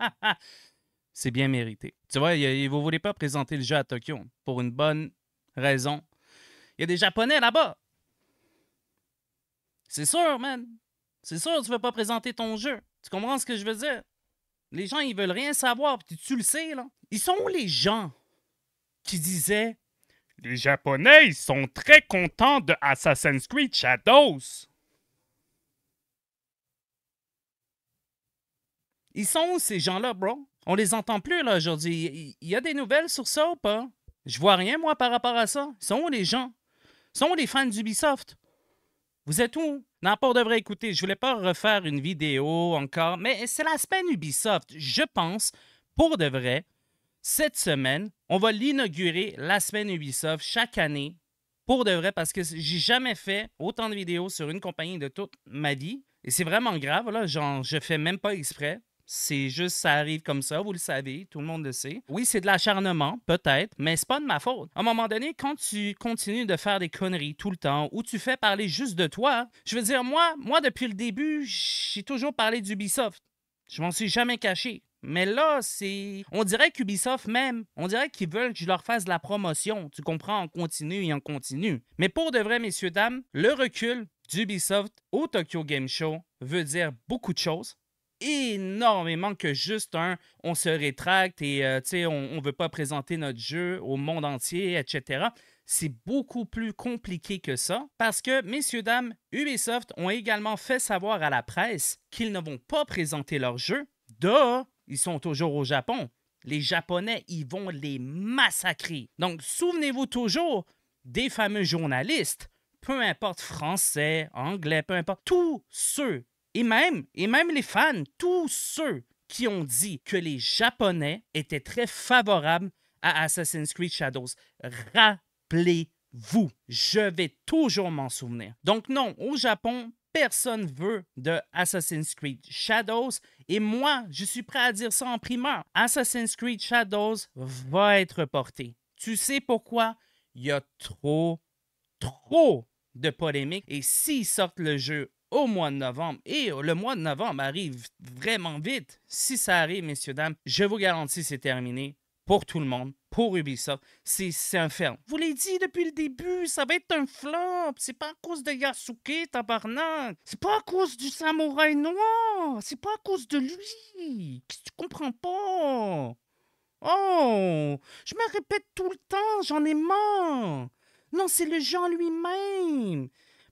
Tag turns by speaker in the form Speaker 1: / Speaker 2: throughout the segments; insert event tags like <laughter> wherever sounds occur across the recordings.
Speaker 1: <laughs> c'est bien mérité. Tu vois, ils ne voulez pas présenter le jeu à Tokyo pour une bonne raison. Il y a des Japonais là-bas. C'est sûr, man. C'est sûr, tu veux pas présenter ton jeu. Tu comprends ce que je veux dire? Les gens, ils veulent rien savoir. Puis tu, le sais, là. Ils sont les gens qui disaient Les Japonais, ils sont très contents de Assassin's Creed Shadows. Ils sont où ces gens-là, bro? On les entend plus là aujourd'hui. Il y, a des nouvelles sur ça ou pas? Je vois rien, moi, par rapport à ça. Ils sont où les gens? Ils sont où les fans d'Ubisoft? Vous êtes où? Non, pour de vrai, écoutez, je voulais pas refaire une vidéo encore, mais c'est la semaine Ubisoft. Je pense, pour de vrai, cette semaine, on va l'inaugurer, la semaine Ubisoft, chaque année, pour de vrai, parce que j'ai jamais fait autant de vidéos sur une compagnie de toute ma vie. Et c'est vraiment grave, là, genre, je fais même pas exprès. C'est juste, ça arrive comme ça, vous le savez, tout le monde le sait. Oui, c'est de l'acharnement, peut-être, mais c'est pas de ma faute. À un moment donné, quand tu continues de faire des conneries tout le temps, ou tu fais parler juste de toi, je veux dire, moi, moi depuis le début, j'ai toujours parlé d'Ubisoft. Je m'en suis jamais caché. Mais là, c'est. On dirait qu'Ubisoft même, on dirait qu'ils veulent que je leur fasse de la promotion. Tu comprends, en continue et en continue. Mais pour de vrai, messieurs, dames, le recul d'Ubisoft au Tokyo Game Show veut dire beaucoup de choses énormément que juste un on se rétracte et euh, on ne veut pas présenter notre jeu au monde entier, etc. C'est beaucoup plus compliqué que ça parce que, messieurs, dames, Ubisoft ont également fait savoir à la presse qu'ils ne vont pas présenter leur jeu. Dehors, ils sont toujours au Japon. Les Japonais, ils vont les massacrer. Donc, souvenez-vous toujours des fameux journalistes peu importe français, anglais, peu importe, tous ceux et même, et même les fans, tous ceux qui ont dit que les Japonais étaient très favorables à Assassin's Creed Shadows. Rappelez-vous, je vais toujours m'en souvenir. Donc non, au Japon, personne veut de Assassin's Creed Shadows et moi, je suis prêt à dire ça en primeur. Assassin's Creed Shadows va être porté. Tu sais pourquoi Il y a trop trop de polémiques et s'ils sortent le jeu au mois de novembre. Et euh, le mois de novembre arrive vraiment vite. Si ça arrive, messieurs, dames, je vous garantis, c'est terminé pour tout le monde, pour Ubisoft. C'est un Vous l'avez dit depuis le début, ça va être un flop. C'est pas à cause de Yasuke, tabarnak. C'est pas à cause du samouraï noir. C'est pas à cause de lui. quest tu comprends pas? Oh, je me répète tout le temps, j'en ai marre. Non, c'est le genre lui-même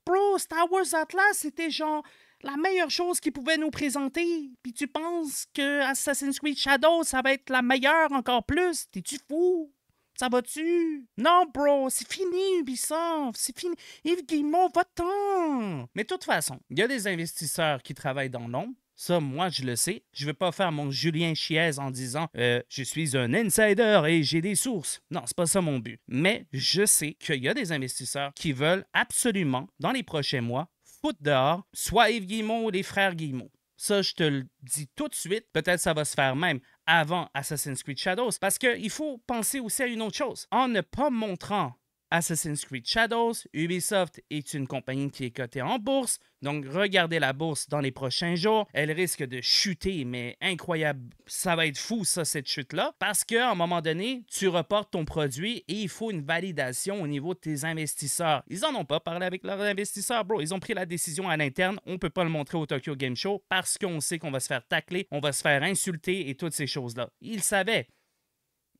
Speaker 1: bro, Star Wars Atlas, c'était genre la meilleure chose qu'ils pouvaient nous présenter. Puis tu penses que Assassin's Creed Shadow, ça va être la meilleure encore plus? T'es-tu fou? Ça va-tu? Non, bro, c'est fini, Ubisoft, c'est fini. Yves Guillemot, va-t'en! Mais de toute façon, il y a des investisseurs qui travaillent dans l'ombre, ça, moi, je le sais. Je ne veux pas faire mon Julien Chiez en disant euh, je suis un insider et j'ai des sources. Non, c'est pas ça mon but. Mais je sais qu'il y a des investisseurs qui veulent absolument, dans les prochains mois, foutre dehors soit Yves Guillemot ou les frères Guillemot. Ça, je te le dis tout de suite. Peut-être ça va se faire même avant Assassin's Creed Shadows. Parce qu'il faut penser aussi à une autre chose. En ne pas montrant Assassin's Creed Shadows, Ubisoft est une compagnie qui est cotée en bourse, donc regardez la bourse dans les prochains jours. Elle risque de chuter, mais incroyable, ça va être fou ça, cette chute-là, parce qu'à un moment donné, tu reportes ton produit et il faut une validation au niveau de tes investisseurs. Ils en ont pas parlé avec leurs investisseurs, bro. Ils ont pris la décision à l'interne, on peut pas le montrer au Tokyo Game Show parce qu'on sait qu'on va se faire tacler, on va se faire insulter et toutes ces choses-là. Ils savaient.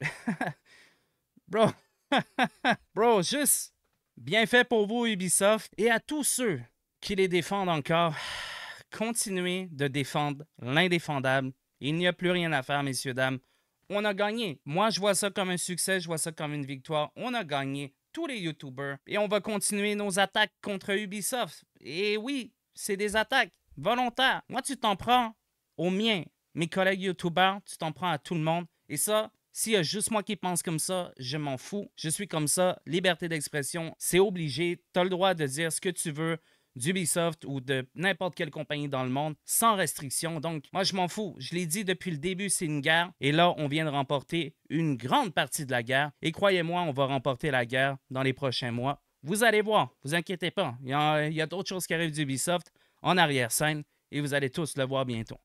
Speaker 1: <laughs> bro. <laughs> Bro, juste bien fait pour vous, Ubisoft, et à tous ceux qui les défendent encore. <sighs> Continuez de défendre l'indéfendable. Il n'y a plus rien à faire, messieurs, dames. On a gagné. Moi, je vois ça comme un succès, je vois ça comme une victoire. On a gagné tous les YouTubers. Et on va continuer nos attaques contre Ubisoft. Et oui, c'est des attaques volontaires. Moi, tu t'en prends aux miens. Mes collègues YouTubers, tu t'en prends à tout le monde. Et ça, s'il y a juste moi qui pense comme ça, je m'en fous. Je suis comme ça. Liberté d'expression, c'est obligé. Tu as le droit de dire ce que tu veux d'Ubisoft ou de n'importe quelle compagnie dans le monde sans restriction. Donc, moi, je m'en fous. Je l'ai dit depuis le début, c'est une guerre. Et là, on vient de remporter une grande partie de la guerre. Et croyez-moi, on va remporter la guerre dans les prochains mois. Vous allez voir, vous inquiétez pas. Il y a, a d'autres choses qui arrivent d'Ubisoft en arrière-scène et vous allez tous le voir bientôt.